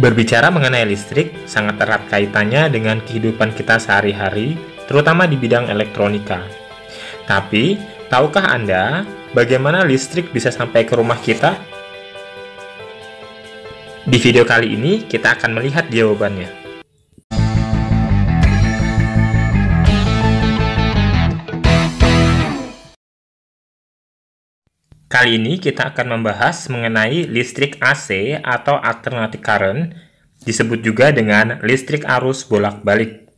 Berbicara mengenai listrik, sangat erat kaitannya dengan kehidupan kita sehari-hari, terutama di bidang elektronika. Tapi, tahukah Anda bagaimana listrik bisa sampai ke rumah kita? Di video kali ini, kita akan melihat jawabannya. Kali ini kita akan membahas mengenai listrik AC atau alternatif current, disebut juga dengan listrik arus bolak-balik.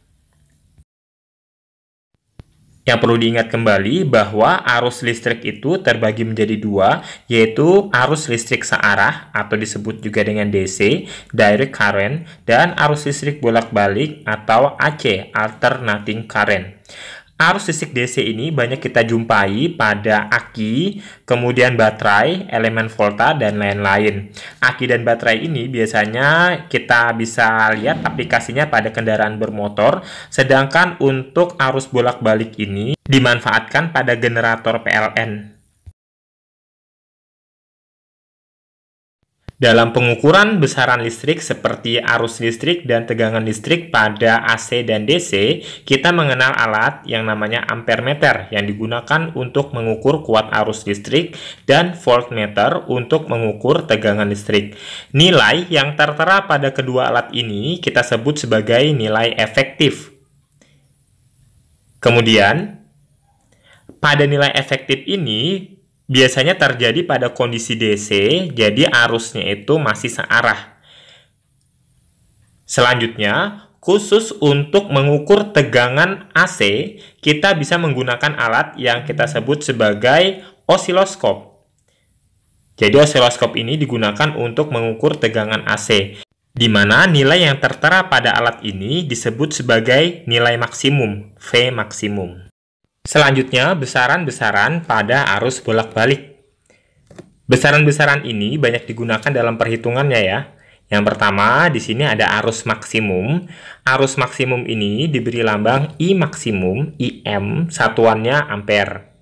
Yang perlu diingat kembali bahwa arus listrik itu terbagi menjadi dua, yaitu arus listrik searah atau disebut juga dengan DC, direct current, dan arus listrik bolak-balik atau AC, alternating current. Arus listrik DC ini banyak kita jumpai pada aki, kemudian baterai, elemen volta, dan lain-lain. Aki dan baterai ini biasanya kita bisa lihat aplikasinya pada kendaraan bermotor, sedangkan untuk arus bolak-balik ini dimanfaatkan pada generator PLN. dalam pengukuran besaran listrik seperti arus listrik dan tegangan listrik pada AC dan DC, kita mengenal alat yang namanya ampermeter yang digunakan untuk mengukur kuat arus listrik dan voltmeter untuk mengukur tegangan listrik. Nilai yang tertera pada kedua alat ini kita sebut sebagai nilai efektif. Kemudian, pada nilai efektif ini, biasanya terjadi pada kondisi DC, jadi arusnya itu masih searah. Selanjutnya, khusus untuk mengukur tegangan AC, kita bisa menggunakan alat yang kita sebut sebagai osiloskop. Jadi osiloskop ini digunakan untuk mengukur tegangan AC, di mana nilai yang tertera pada alat ini disebut sebagai nilai maksimum, V maksimum. Selanjutnya, besaran-besaran pada arus bolak-balik. Besaran-besaran ini banyak digunakan dalam perhitungannya ya. Yang pertama, di sini ada arus maksimum. Arus maksimum ini diberi lambang I maksimum, IM, satuannya ampere.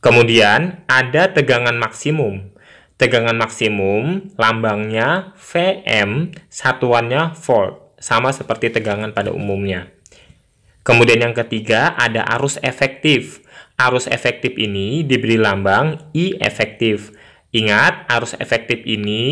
Kemudian, ada tegangan maksimum. Tegangan maksimum, lambangnya VM, satuannya volt sama seperti tegangan pada umumnya. Kemudian yang ketiga ada arus efektif. Arus efektif ini diberi lambang I efektif. Ingat, arus efektif ini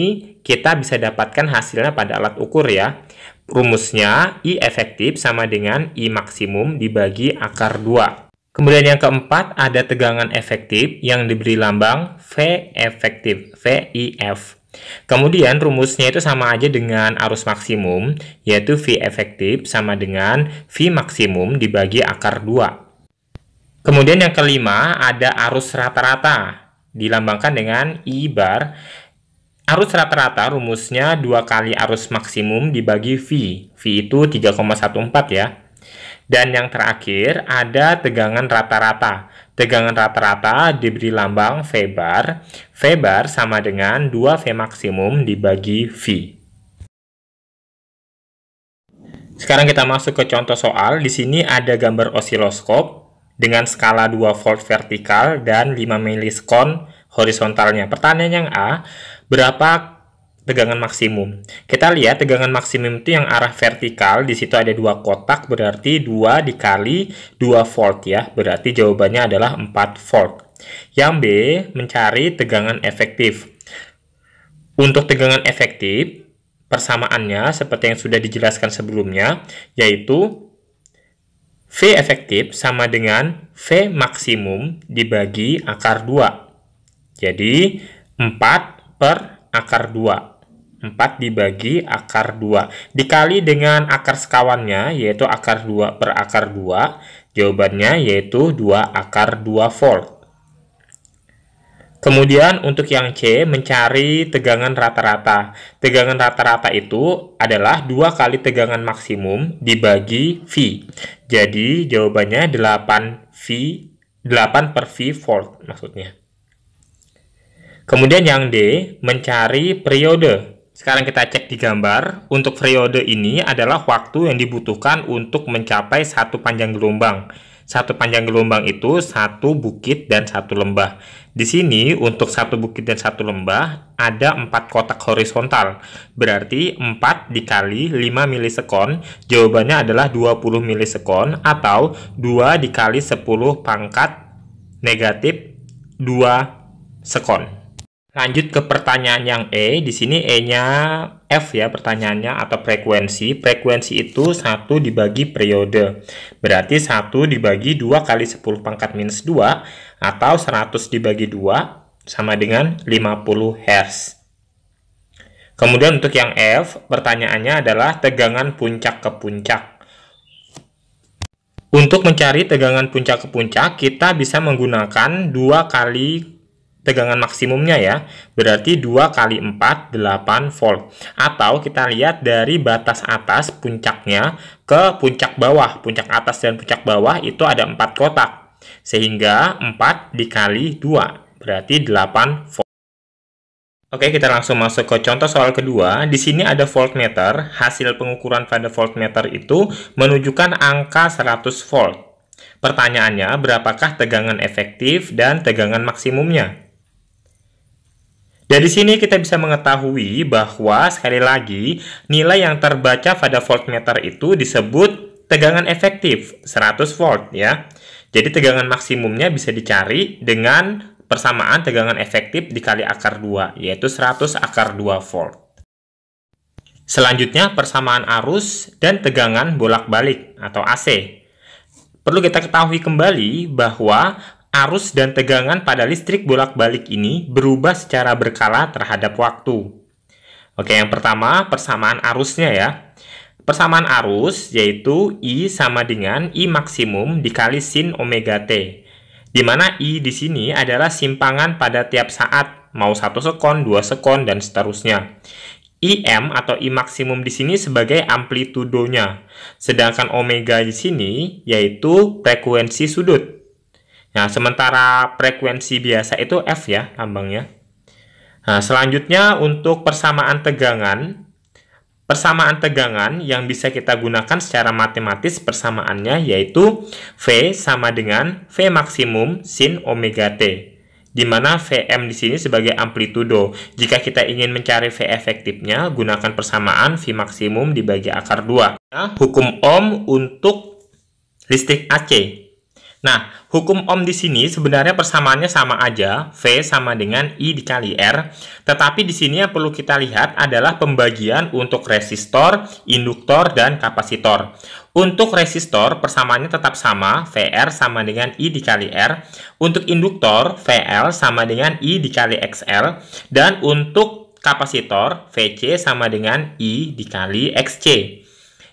kita bisa dapatkan hasilnya pada alat ukur ya. Rumusnya I efektif sama dengan I maksimum dibagi akar 2. Kemudian yang keempat ada tegangan efektif yang diberi lambang V efektif, VIF. Kemudian rumusnya itu sama aja dengan arus maksimum, yaitu V efektif sama dengan V maksimum dibagi akar 2. Kemudian yang kelima ada arus rata-rata, dilambangkan dengan I bar. Arus rata-rata rumusnya 2 kali arus maksimum dibagi V. V itu 3,14 ya. Dan yang terakhir ada tegangan rata-rata. Tegangan rata-rata diberi lambang V bar. V bar sama dengan 2V maksimum dibagi V. Sekarang kita masuk ke contoh soal. Di sini ada gambar osiloskop dengan skala 2 volt vertikal dan 5 milisekon horizontalnya. Pertanyaan yang A, berapa tegangan maksimum. Kita lihat tegangan maksimum itu yang arah vertikal, di situ ada dua kotak, berarti 2 dikali 2 volt ya, berarti jawabannya adalah 4 volt. Yang B, mencari tegangan efektif. Untuk tegangan efektif, persamaannya seperti yang sudah dijelaskan sebelumnya, yaitu V efektif sama dengan V maksimum dibagi akar 2. Jadi, 4 per akar 2 4 dibagi akar 2. Dikali dengan akar sekawannya, yaitu akar 2 per akar 2. Jawabannya yaitu 2 akar 2 volt. Kemudian untuk yang C, mencari tegangan rata-rata. Tegangan rata-rata itu adalah 2 kali tegangan maksimum dibagi V. Jadi jawabannya 8 V, 8 per V volt maksudnya. Kemudian yang D, mencari periode. Sekarang kita cek di gambar, untuk periode ini adalah waktu yang dibutuhkan untuk mencapai satu panjang gelombang. Satu panjang gelombang itu satu bukit dan satu lembah. Di sini untuk satu bukit dan satu lembah ada empat kotak horizontal. Berarti 4 dikali 5 milisekon jawabannya adalah 20 milisekon atau 2 dikali 10 pangkat negatif 2 sekon. Lanjut ke pertanyaan yang E. Di sini E-nya F ya pertanyaannya atau frekuensi. Frekuensi itu satu dibagi periode. Berarti satu dibagi 2 kali 10 pangkat minus 2 atau 100 dibagi 2 sama dengan 50 Hz. Kemudian untuk yang F, pertanyaannya adalah tegangan puncak ke puncak. Untuk mencari tegangan puncak ke puncak, kita bisa menggunakan dua kali tegangan maksimumnya ya, berarti 2 kali 4, 8 volt. Atau kita lihat dari batas atas puncaknya ke puncak bawah. Puncak atas dan puncak bawah itu ada 4 kotak. Sehingga 4 dikali 2, berarti 8 volt. Oke, kita langsung masuk ke contoh soal kedua. Di sini ada voltmeter. Hasil pengukuran pada voltmeter itu menunjukkan angka 100 volt. Pertanyaannya, berapakah tegangan efektif dan tegangan maksimumnya? Dari sini kita bisa mengetahui bahwa sekali lagi nilai yang terbaca pada voltmeter itu disebut tegangan efektif 100 volt ya. Jadi tegangan maksimumnya bisa dicari dengan persamaan tegangan efektif dikali akar 2 yaitu 100 akar 2 volt. Selanjutnya persamaan arus dan tegangan bolak-balik atau AC. Perlu kita ketahui kembali bahwa Arus dan tegangan pada listrik bolak-balik ini berubah secara berkala terhadap waktu. Oke, yang pertama persamaan arusnya ya. Persamaan arus yaitu I sama dengan I maksimum dikali sin omega T. Di mana I di sini adalah simpangan pada tiap saat, mau satu sekon, dua sekon, dan seterusnya. IM atau I maksimum di sini sebagai amplitudonya, sedangkan omega di sini yaitu frekuensi sudut. Nah, sementara frekuensi biasa itu F ya lambangnya. Nah, selanjutnya untuk persamaan tegangan. Persamaan tegangan yang bisa kita gunakan secara matematis persamaannya yaitu V sama dengan V maksimum sin omega T. Di mana Vm di sini sebagai amplitudo. Jika kita ingin mencari V efektifnya, gunakan persamaan V maksimum dibagi akar 2. Nah, hukum Ohm untuk listrik AC Nah, hukum ohm di sini sebenarnya persamaannya sama aja, V sama dengan I dikali R. Tetapi di sini yang perlu kita lihat adalah pembagian untuk resistor, induktor, dan kapasitor. Untuk resistor, persamaannya tetap sama, VR sama dengan I dikali R. Untuk induktor, VL sama dengan I dikali XL. Dan untuk kapasitor, VC sama dengan I dikali XC.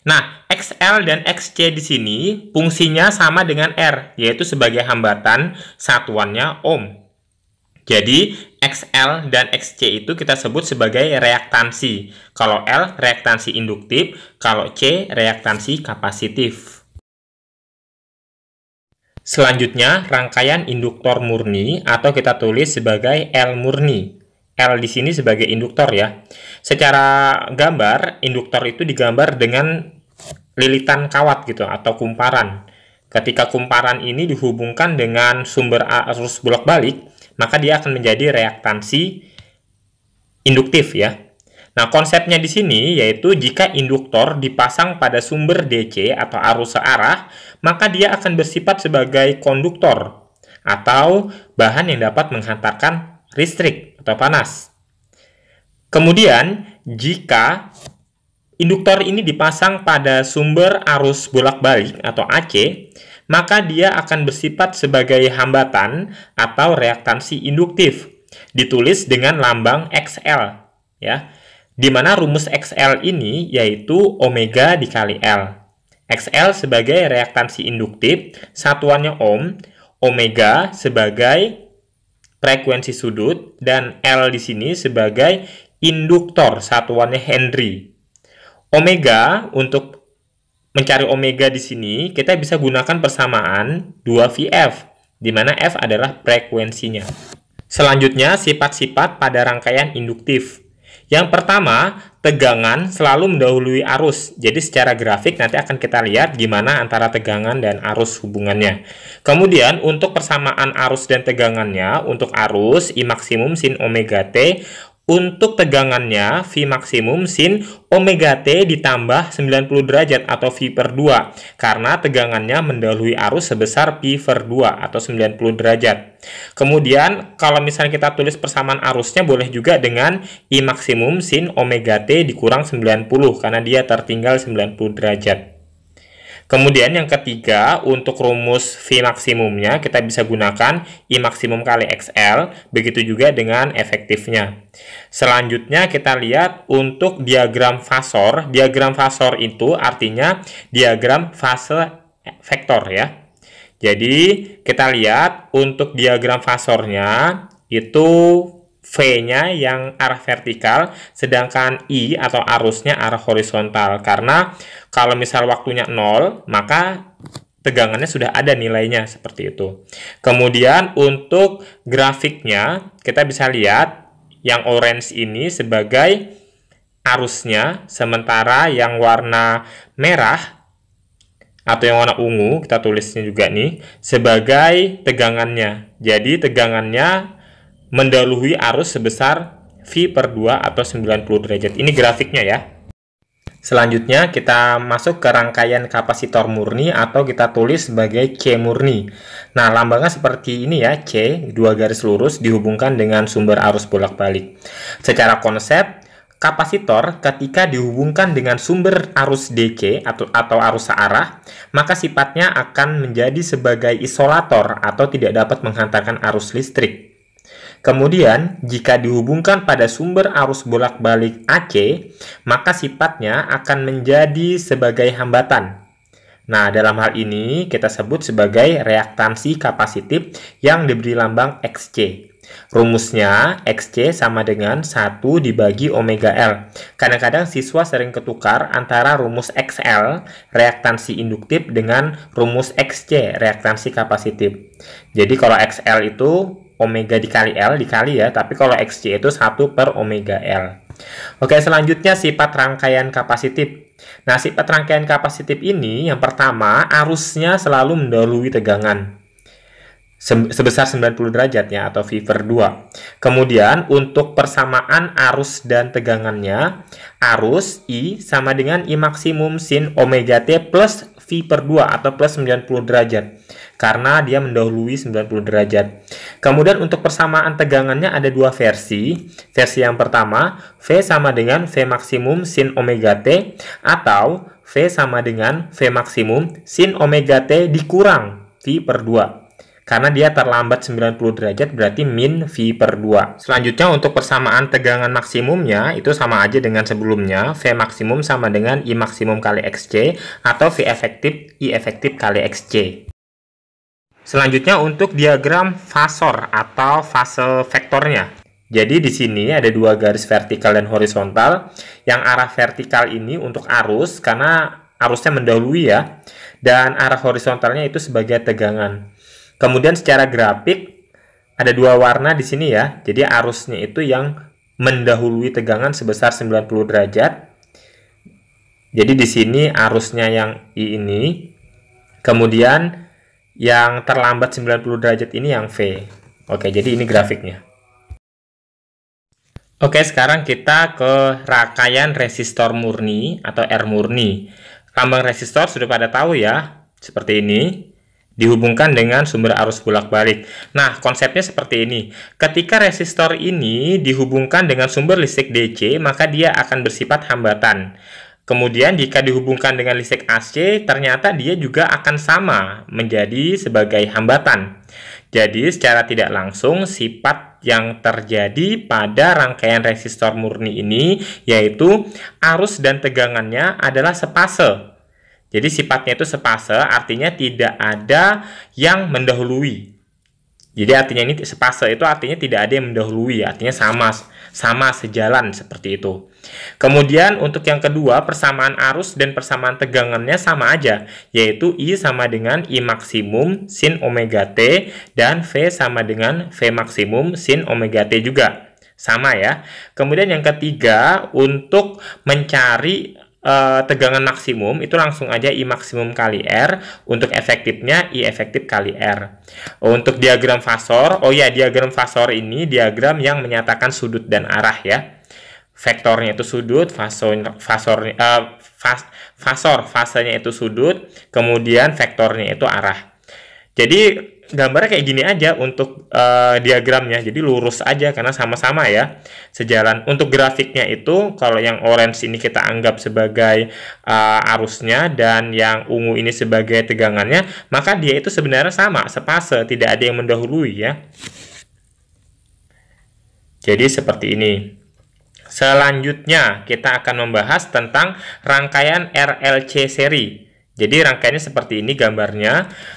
Nah, XL dan XC di sini fungsinya sama dengan R, yaitu sebagai hambatan satuannya ohm. Jadi, XL dan XC itu kita sebut sebagai reaktansi. Kalau L, reaktansi induktif. Kalau C, reaktansi kapasitif. Selanjutnya, rangkaian induktor murni atau kita tulis sebagai L murni. L di sini sebagai induktor ya. Secara gambar, induktor itu digambar dengan lilitan kawat gitu atau kumparan. Ketika kumparan ini dihubungkan dengan sumber arus bolak-balik, maka dia akan menjadi reaktansi induktif ya. Nah, konsepnya di sini yaitu jika induktor dipasang pada sumber DC atau arus searah, maka dia akan bersifat sebagai konduktor atau bahan yang dapat menghantarkan listrik atau panas. Kemudian, jika induktor ini dipasang pada sumber arus bolak-balik atau AC, maka dia akan bersifat sebagai hambatan atau reaktansi induktif, ditulis dengan lambang XL, ya. Di mana rumus XL ini yaitu omega dikali L. XL sebagai reaktansi induktif, satuannya ohm, omega sebagai frekuensi sudut dan L di sini sebagai induktor satuannya Henry. Omega untuk mencari omega di sini kita bisa gunakan persamaan 2VF di mana F adalah frekuensinya. Selanjutnya sifat-sifat pada rangkaian induktif. Yang pertama, tegangan selalu mendahului arus. Jadi secara grafik nanti akan kita lihat gimana antara tegangan dan arus hubungannya. Kemudian untuk persamaan arus dan tegangannya, untuk arus I maksimum sin omega t untuk tegangannya, V maksimum sin omega T ditambah 90 derajat atau V per 2 karena tegangannya mendahului arus sebesar V per 2 atau 90 derajat. Kemudian, kalau misalnya kita tulis persamaan arusnya boleh juga dengan I maksimum sin omega T dikurang 90 karena dia tertinggal 90 derajat. Kemudian yang ketiga, untuk rumus V maksimumnya kita bisa gunakan I maksimum kali XL, begitu juga dengan efektifnya. Selanjutnya kita lihat untuk diagram fasor. Diagram fasor itu artinya diagram fase vektor ya. Jadi kita lihat untuk diagram fasornya itu V-nya yang arah vertikal, sedangkan I atau arusnya arah horizontal. Karena kalau misal waktunya 0, maka tegangannya sudah ada nilainya seperti itu. Kemudian untuk grafiknya, kita bisa lihat yang orange ini sebagai arusnya, sementara yang warna merah atau yang warna ungu, kita tulisnya juga nih, sebagai tegangannya. Jadi tegangannya mendahului arus sebesar V per 2 atau 90 derajat. Ini grafiknya ya. Selanjutnya kita masuk ke rangkaian kapasitor murni atau kita tulis sebagai C murni. Nah lambangnya seperti ini ya, C, dua garis lurus dihubungkan dengan sumber arus bolak-balik. Secara konsep, kapasitor ketika dihubungkan dengan sumber arus DC atau, atau arus searah, maka sifatnya akan menjadi sebagai isolator atau tidak dapat menghantarkan arus listrik. Kemudian, jika dihubungkan pada sumber arus bolak-balik AC, maka sifatnya akan menjadi sebagai hambatan. Nah, dalam hal ini kita sebut sebagai reaktansi kapasitif yang diberi lambang XC. Rumusnya XC sama dengan 1 dibagi omega L. Kadang-kadang siswa sering ketukar antara rumus XL reaktansi induktif dengan rumus XC reaktansi kapasitif. Jadi kalau XL itu omega dikali L dikali ya, tapi kalau XC itu 1 per omega L. Oke, selanjutnya sifat rangkaian kapasitif. Nah, sifat rangkaian kapasitif ini yang pertama arusnya selalu mendahului tegangan sebesar 90 derajat ya atau fever 2. Kemudian untuk persamaan arus dan tegangannya, arus I sama dengan I maksimum sin omega T plus V per 2 atau plus 90 derajat karena dia mendahului 90 derajat. Kemudian untuk persamaan tegangannya ada dua versi. Versi yang pertama, V sama dengan V maksimum sin omega T atau V sama dengan V maksimum sin omega T dikurang V per 2. Karena dia terlambat 90 derajat berarti min V per 2. Selanjutnya untuk persamaan tegangan maksimumnya itu sama aja dengan sebelumnya. V maksimum sama dengan I maksimum kali XC atau V efektif I efektif kali XC. Selanjutnya untuk diagram fasor atau fase vektornya. Jadi di sini ada dua garis vertikal dan horizontal. Yang arah vertikal ini untuk arus karena arusnya mendahului ya. Dan arah horizontalnya itu sebagai tegangan. Kemudian secara grafik ada dua warna di sini ya. Jadi arusnya itu yang mendahului tegangan sebesar 90 derajat. Jadi di sini arusnya yang I ini. Kemudian yang terlambat 90 derajat ini yang V. Oke, jadi ini grafiknya. Oke, sekarang kita ke rangkaian resistor murni atau R murni. Lambang resistor sudah pada tahu ya, seperti ini dihubungkan dengan sumber arus bolak-balik. Nah, konsepnya seperti ini. Ketika resistor ini dihubungkan dengan sumber listrik DC, maka dia akan bersifat hambatan. Kemudian jika dihubungkan dengan listrik AC, ternyata dia juga akan sama menjadi sebagai hambatan. Jadi secara tidak langsung sifat yang terjadi pada rangkaian resistor murni ini yaitu arus dan tegangannya adalah sepase jadi sifatnya itu sepase, artinya tidak ada yang mendahului. Jadi artinya ini sepase itu artinya tidak ada yang mendahului, artinya sama sama sejalan seperti itu. Kemudian untuk yang kedua, persamaan arus dan persamaan tegangannya sama aja, yaitu I sama dengan I maksimum sin omega T dan V sama dengan V maksimum sin omega T juga. Sama ya. Kemudian yang ketiga, untuk mencari Eh, tegangan maksimum itu langsung aja I maksimum kali R untuk efektifnya I efektif kali R untuk diagram fasor oh ya diagram fasor ini diagram yang menyatakan sudut dan arah ya vektornya itu sudut fasor fasor uh, fas, fasor fasenya itu sudut kemudian vektornya itu arah jadi gambarnya kayak gini aja untuk uh, diagramnya. Jadi lurus aja karena sama-sama ya sejalan. Untuk grafiknya itu kalau yang orange ini kita anggap sebagai uh, arusnya dan yang ungu ini sebagai tegangannya, maka dia itu sebenarnya sama, sepase, tidak ada yang mendahului ya. Jadi seperti ini. Selanjutnya kita akan membahas tentang rangkaian RLC seri. Jadi rangkaiannya seperti ini gambarnya.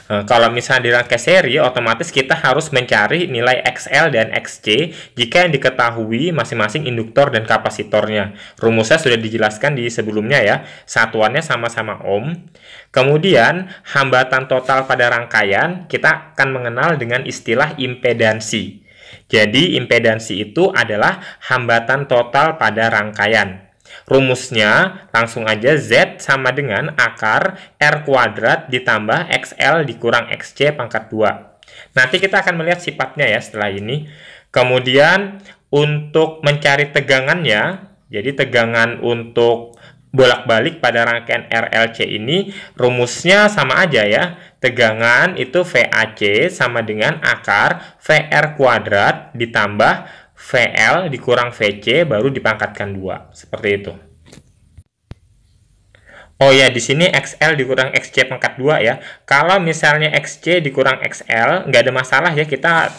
Eh, kalau misalnya di dirangkai seri, otomatis kita harus mencari nilai XL dan XC jika yang diketahui masing-masing induktor dan kapasitornya. Rumusnya sudah dijelaskan di sebelumnya ya. Satuannya sama-sama ohm. Kemudian, hambatan total pada rangkaian kita akan mengenal dengan istilah impedansi. Jadi, impedansi itu adalah hambatan total pada rangkaian. Rumusnya langsung aja Z sama dengan akar R kuadrat ditambah XL dikurang XC pangkat 2. Nanti kita akan melihat sifatnya ya setelah ini. Kemudian untuk mencari tegangannya, jadi tegangan untuk bolak-balik pada rangkaian RLC ini rumusnya sama aja ya. Tegangan itu VAC sama dengan akar VR kuadrat ditambah VL dikurang VC baru dipangkatkan 2. Seperti itu. Oh ya, di sini XL dikurang XC pangkat 2 ya. Kalau misalnya XC dikurang XL, nggak ada masalah ya kita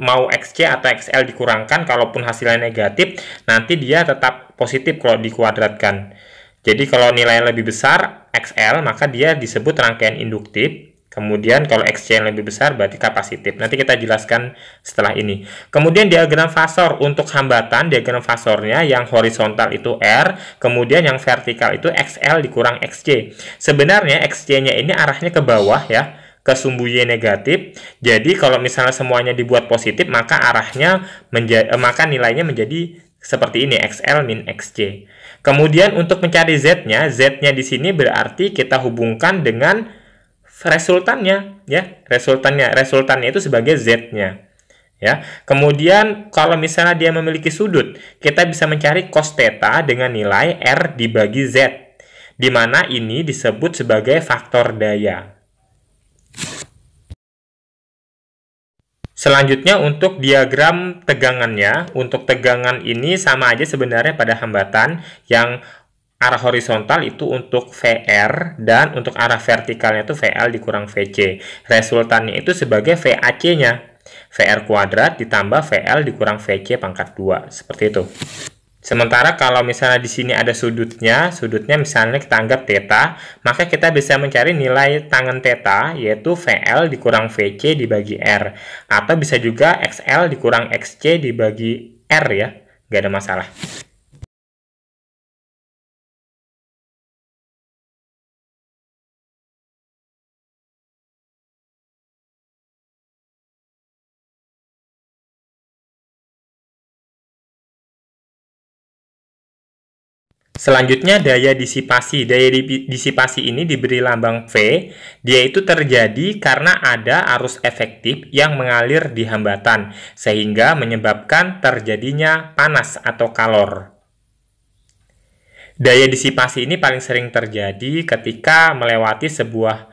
mau XC atau XL dikurangkan, kalaupun hasilnya negatif, nanti dia tetap positif kalau dikuadratkan. Jadi kalau nilai lebih besar XL, maka dia disebut rangkaian induktif. Kemudian kalau XC yang lebih besar berarti kapasitif. Nanti kita jelaskan setelah ini. Kemudian diagram fasor untuk hambatan, diagram fasornya yang horizontal itu R, kemudian yang vertikal itu XL dikurang XC. Sebenarnya XC-nya ini arahnya ke bawah ya ke sumbu Y negatif. Jadi kalau misalnya semuanya dibuat positif, maka arahnya menjadi eh, maka nilainya menjadi seperti ini XL min XC. Kemudian untuk mencari Z-nya, Z-nya di sini berarti kita hubungkan dengan resultannya ya resultannya resultannya itu sebagai z-nya ya kemudian kalau misalnya dia memiliki sudut kita bisa mencari cos theta dengan nilai r dibagi z di mana ini disebut sebagai faktor daya Selanjutnya untuk diagram tegangannya, untuk tegangan ini sama aja sebenarnya pada hambatan yang arah horizontal itu untuk VR dan untuk arah vertikalnya itu VL dikurang VC. Resultannya itu sebagai VAC-nya. VR kuadrat ditambah VL dikurang VC pangkat 2. Seperti itu. Sementara kalau misalnya di sini ada sudutnya, sudutnya misalnya kita anggap theta, maka kita bisa mencari nilai tangan theta, yaitu VL dikurang VC dibagi R. Atau bisa juga XL dikurang XC dibagi R ya, nggak ada masalah. Selanjutnya daya disipasi. Daya disipasi ini diberi lambang V. Dia itu terjadi karena ada arus efektif yang mengalir di hambatan sehingga menyebabkan terjadinya panas atau kalor. Daya disipasi ini paling sering terjadi ketika melewati sebuah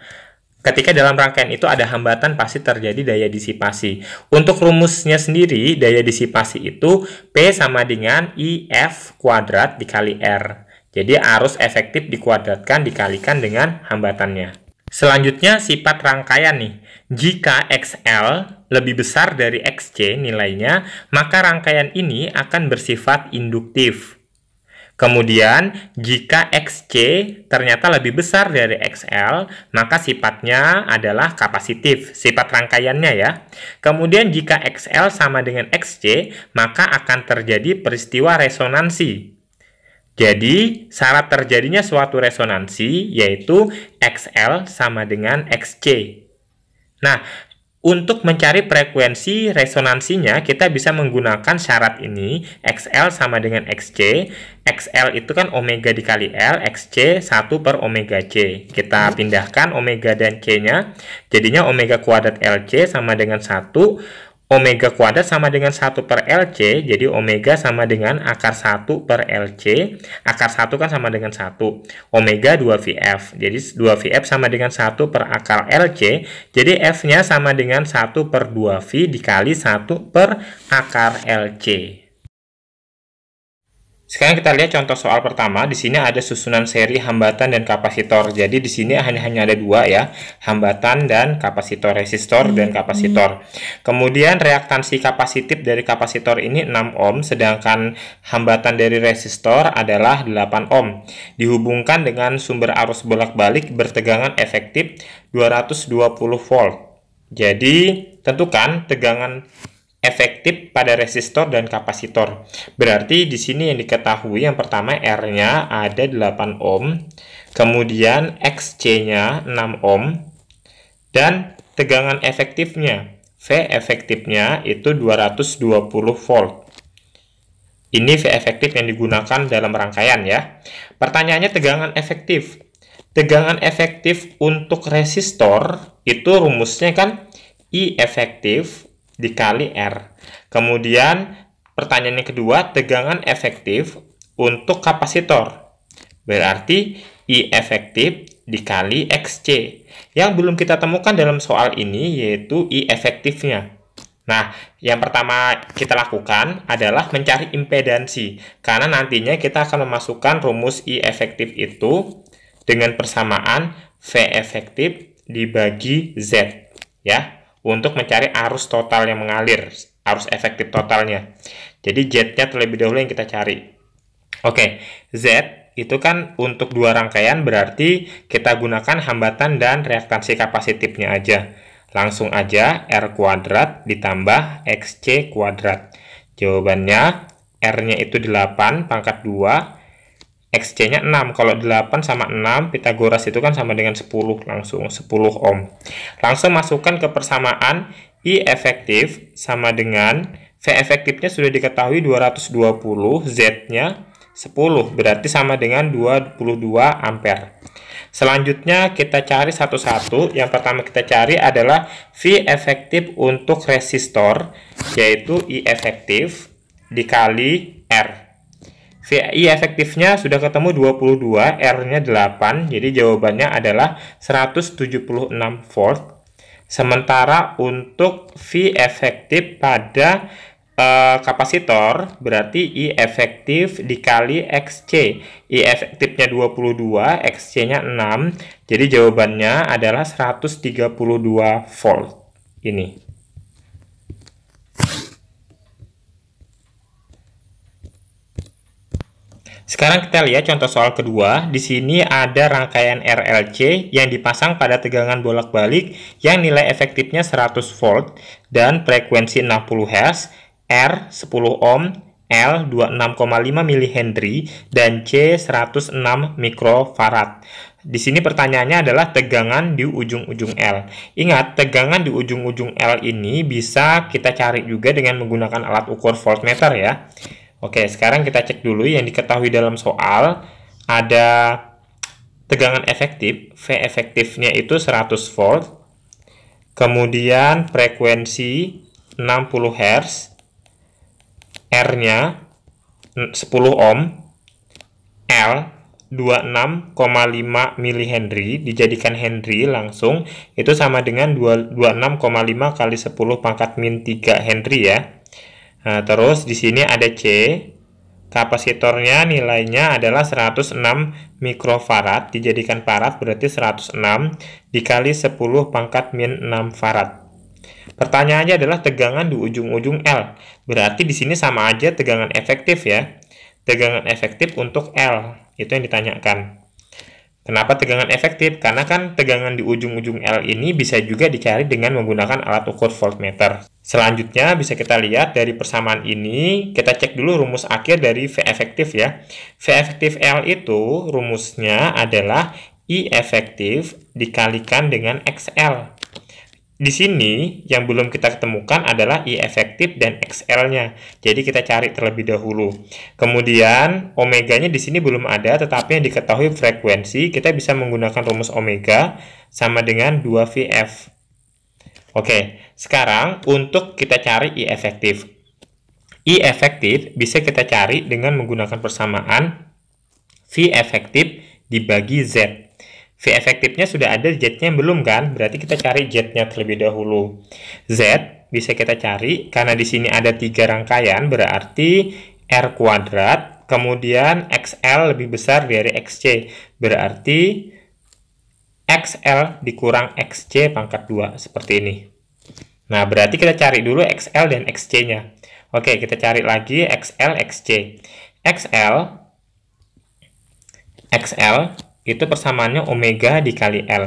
Ketika dalam rangkaian itu ada hambatan, pasti terjadi daya disipasi. Untuk rumusnya sendiri, daya disipasi itu P sama dengan IF kuadrat dikali R. Jadi arus efektif dikuadratkan dikalikan dengan hambatannya. Selanjutnya, sifat rangkaian nih. Jika XL lebih besar dari XC nilainya, maka rangkaian ini akan bersifat induktif. Kemudian, jika XC ternyata lebih besar dari XL, maka sifatnya adalah kapasitif, sifat rangkaiannya ya. Kemudian, jika XL sama dengan XC, maka akan terjadi peristiwa resonansi. Jadi, syarat terjadinya suatu resonansi yaitu XL sama dengan XC. Nah, untuk mencari frekuensi resonansinya, kita bisa menggunakan syarat ini, XL sama dengan XC. XL itu kan omega dikali L, XC 1 per omega C. Kita hmm. pindahkan omega dan C-nya, jadinya omega kuadrat LC sama dengan 1, Omega kuadrat sama dengan 1 per LC, jadi omega sama dengan akar 1 per LC. Akar 1 kan sama dengan 1. Omega 2VF, jadi 2VF sama dengan 1 per akar LC. Jadi F-nya sama dengan 1 per 2V dikali 1 per akar LC. Sekarang kita lihat contoh soal pertama. Di sini ada susunan seri hambatan dan kapasitor. Jadi di sini hanya hanya ada dua ya, hambatan dan kapasitor, resistor dan hmm, kapasitor. Hmm. Kemudian reaktansi kapasitif dari kapasitor ini 6 ohm, sedangkan hambatan dari resistor adalah 8 ohm. Dihubungkan dengan sumber arus bolak-balik bertegangan efektif 220 volt. Jadi tentukan tegangan efektif pada resistor dan kapasitor. Berarti di sini yang diketahui yang pertama R-nya ada 8 ohm, kemudian XC-nya 6 ohm, dan tegangan efektifnya. V efektifnya itu 220 volt. Ini V efektif yang digunakan dalam rangkaian ya. Pertanyaannya tegangan efektif. Tegangan efektif untuk resistor itu rumusnya kan I efektif dikali R. Kemudian pertanyaan yang kedua, tegangan efektif untuk kapasitor. Berarti I efektif dikali XC. Yang belum kita temukan dalam soal ini yaitu I efektifnya. Nah, yang pertama kita lakukan adalah mencari impedansi. Karena nantinya kita akan memasukkan rumus I efektif itu dengan persamaan V efektif dibagi Z. Ya, untuk mencari arus total yang mengalir, arus efektif totalnya. Jadi Z-nya terlebih dahulu yang kita cari. Oke, Z itu kan untuk dua rangkaian berarti kita gunakan hambatan dan reaktansi kapasitifnya aja. Langsung aja R kuadrat ditambah XC kuadrat. Jawabannya R-nya itu 8 pangkat 2, XC-nya 6. Kalau 8 sama 6, Pitagoras itu kan sama dengan 10 langsung, 10 ohm. Langsung masukkan ke persamaan I efektif sama dengan V efektifnya sudah diketahui 220, Z-nya 10, berarti sama dengan 22 ampere. Selanjutnya kita cari satu-satu. Yang pertama kita cari adalah V efektif untuk resistor, yaitu I efektif dikali R. VI iya, efektifnya sudah ketemu 22, R-nya 8, jadi jawabannya adalah 176 volt. Sementara untuk V efektif pada uh, kapasitor berarti I efektif dikali XC. I efektifnya 22, XC-nya 6. Jadi jawabannya adalah 132 volt. Ini. Sekarang kita lihat contoh soal kedua. Di sini ada rangkaian RLC yang dipasang pada tegangan bolak-balik yang nilai efektifnya 100 volt dan frekuensi 60 Hz, R 10 ohm, L 26,5 mH dan C 106 mikrofarad. Di sini pertanyaannya adalah tegangan di ujung-ujung L. Ingat, tegangan di ujung-ujung L ini bisa kita cari juga dengan menggunakan alat ukur voltmeter ya. Oke, sekarang kita cek dulu yang diketahui dalam soal. Ada tegangan efektif, V efektifnya itu 100 volt. Kemudian frekuensi 60 Hz. R-nya 10 ohm. L 26,5 milihenry dijadikan henry langsung itu sama dengan 26,5 kali 10 pangkat min 3 henry ya. Nah, terus di sini ada C. Kapasitornya nilainya adalah 106 mikrofarad, dijadikan farad berarti 106 dikali 10 pangkat min 6 farad. Pertanyaannya adalah tegangan di ujung-ujung L. Berarti di sini sama aja tegangan efektif ya. Tegangan efektif untuk L, itu yang ditanyakan. Kenapa tegangan efektif? Karena kan tegangan di ujung-ujung L ini bisa juga dicari dengan menggunakan alat ukur voltmeter. Selanjutnya bisa kita lihat dari persamaan ini, kita cek dulu rumus akhir dari V efektif ya. V efektif L itu rumusnya adalah I efektif dikalikan dengan XL. Di sini yang belum kita ketemukan adalah I efektif dan XL-nya. Jadi kita cari terlebih dahulu. Kemudian omeganya di sini belum ada tetapi yang diketahui frekuensi kita bisa menggunakan rumus omega sama dengan 2VF. Oke, sekarang untuk kita cari I efektif. I efektif bisa kita cari dengan menggunakan persamaan V efektif dibagi Z. V efektifnya sudah ada, Z-nya belum kan? Berarti kita cari Z-nya terlebih dahulu. Z bisa kita cari karena di sini ada tiga rangkaian, berarti R kuadrat, kemudian XL lebih besar dari XC. Berarti XL dikurang XC pangkat 2, seperti ini. Nah, berarti kita cari dulu XL dan XC-nya. Oke, kita cari lagi XL, XC. XL, XL itu persamaannya omega dikali L.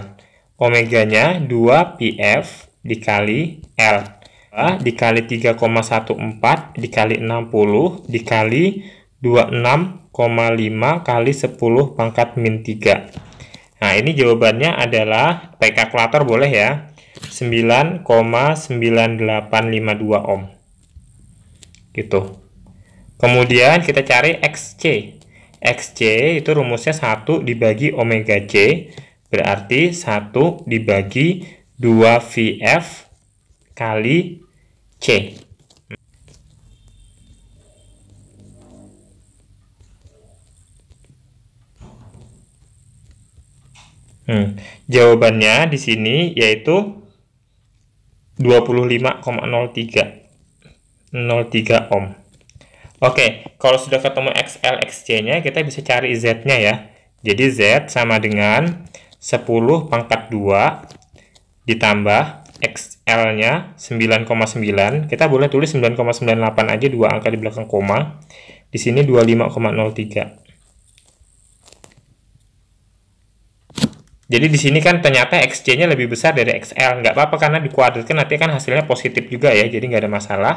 Omeganya 2PF dikali L. Dikali 3,14 dikali 60 dikali 26,5 kali 10 pangkat min 3. Nah, ini jawabannya adalah, pakai kalkulator boleh ya, 9,9852 ohm. Gitu. Kemudian kita cari XC. XC itu rumusnya 1 dibagi omega C berarti 1 dibagi 2VF kali C. Hmm, jawabannya di sini yaitu 25,03 03 ohm. Oke, kalau sudah ketemu XL, XC-nya, kita bisa cari Z-nya ya. Jadi Z sama dengan 10 pangkat 2 ditambah XL-nya 9,9. Kita boleh tulis 9,98 aja dua angka di belakang koma. Di sini 25,03. Jadi di sini kan ternyata XC-nya lebih besar dari XL. Nggak apa-apa karena dikuadratkan nanti kan hasilnya positif juga ya. Jadi nggak ada masalah.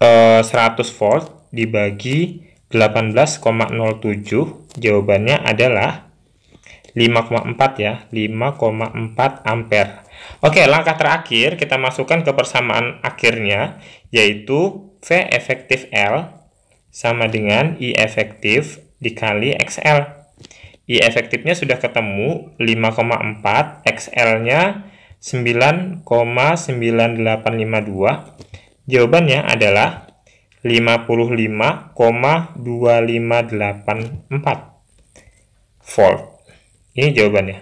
100 eh, volt dibagi 18,07 jawabannya adalah 5,4 ya 5,4 ampere oke langkah terakhir kita masukkan ke persamaan akhirnya yaitu V efektif L sama dengan I efektif dikali XL I efektifnya sudah ketemu 5,4 XL nya 9,9852 Jawabannya adalah 55,2584 volt. Ini jawabannya.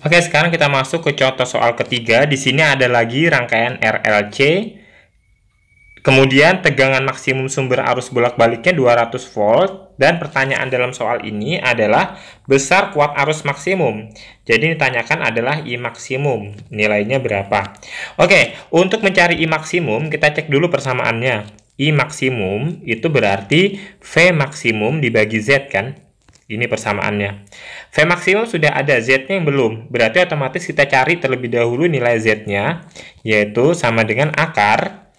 Oke, sekarang kita masuk ke contoh soal ketiga. Di sini ada lagi rangkaian RLC. Kemudian tegangan maksimum sumber arus bolak-baliknya 200 volt dan pertanyaan dalam soal ini adalah besar kuat arus maksimum. Jadi ditanyakan adalah I maksimum, nilainya berapa. Oke, untuk mencari I maksimum kita cek dulu persamaannya. I maksimum itu berarti V maksimum dibagi Z kan? Ini persamaannya. V maksimum sudah ada, Z-nya yang belum. Berarti otomatis kita cari terlebih dahulu nilai Z-nya, yaitu sama dengan akar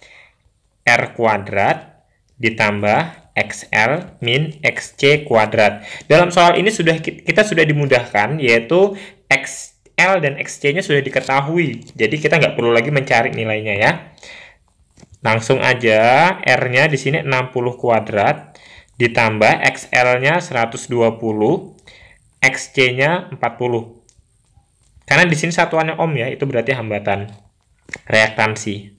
R kuadrat ditambah XL min XC kuadrat. Dalam soal ini sudah kita sudah dimudahkan yaitu XL dan XC-nya sudah diketahui. Jadi kita nggak perlu lagi mencari nilainya ya. Langsung aja R-nya di sini 60 kuadrat ditambah XL-nya 120, XC-nya 40. Karena di sini satuannya ohm ya, itu berarti hambatan reaktansi.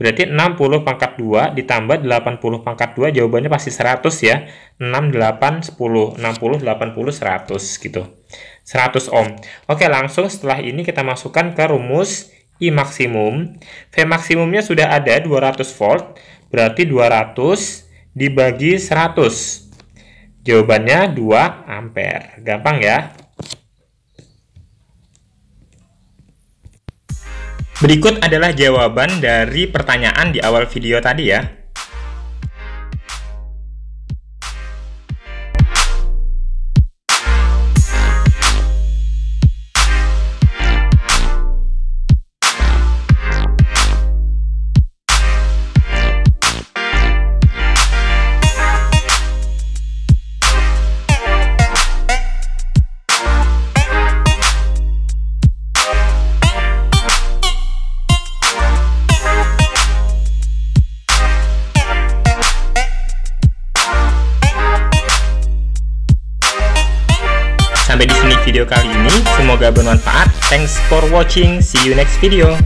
Berarti 60 pangkat 2 ditambah 80 pangkat 2 jawabannya pasti 100 ya. 6, 8, 10, 60, 80, 100 gitu. 100 ohm. Oke langsung setelah ini kita masukkan ke rumus I maksimum. V maksimumnya sudah ada 200 volt. Berarti 200 dibagi 100. Jawabannya 2 ampere. Gampang ya? Berikut adalah jawaban dari pertanyaan di awal video tadi ya. semoga bermanfaat. Thanks for watching. See you next video.